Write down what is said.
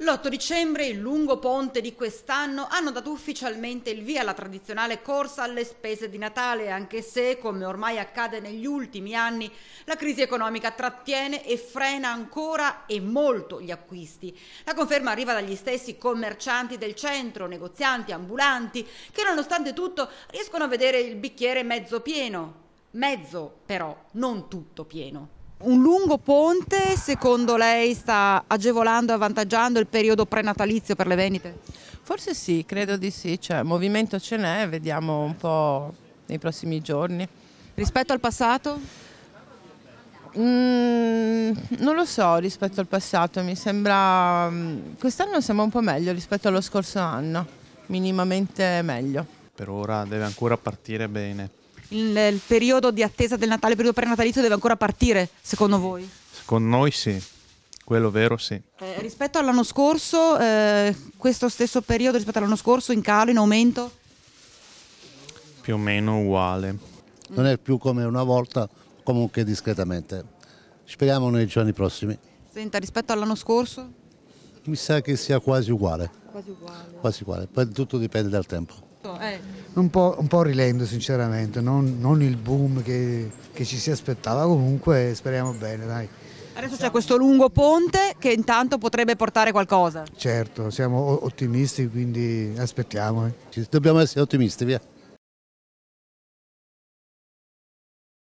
L'8 dicembre, il lungo ponte di quest'anno, hanno dato ufficialmente il via alla tradizionale corsa alle spese di Natale, anche se, come ormai accade negli ultimi anni, la crisi economica trattiene e frena ancora e molto gli acquisti. La conferma arriva dagli stessi commercianti del centro, negozianti, ambulanti, che nonostante tutto riescono a vedere il bicchiere mezzo pieno. Mezzo però, non tutto pieno. Un lungo ponte secondo lei sta agevolando, e avvantaggiando il periodo prenatalizio per le vendite? Forse sì, credo di sì, cioè movimento ce n'è, vediamo un po' nei prossimi giorni. Rispetto al passato? Mm, non lo so rispetto al passato, mi sembra... Mm, quest'anno siamo un po' meglio rispetto allo scorso anno, minimamente meglio. Per ora deve ancora partire bene, il, il periodo di attesa del Natale, il periodo prenatalizio deve ancora partire, secondo voi? Secondo noi sì, quello vero sì. Eh, rispetto all'anno scorso, eh, questo stesso periodo rispetto all'anno scorso, in calo, in aumento? Più o meno uguale. Non è più come una volta, comunque discretamente. Speriamo nei giorni prossimi. Senta, rispetto all'anno scorso? Mi sa che sia quasi uguale. Quasi uguale. Quasi uguale. Poi tutto dipende dal tempo tutto. Ecco, eh. Un, po', un, po', rilento sinceramente, non, non il boom che, che, ci si aspettava, comunque speriamo bene. Dai. Adesso c'è questo lungo ponte che intanto potrebbe portare qualcosa. Certo, siamo ottimisti, quindi aspettiamo. Eh. Dobbiamo essere ottimisti, via.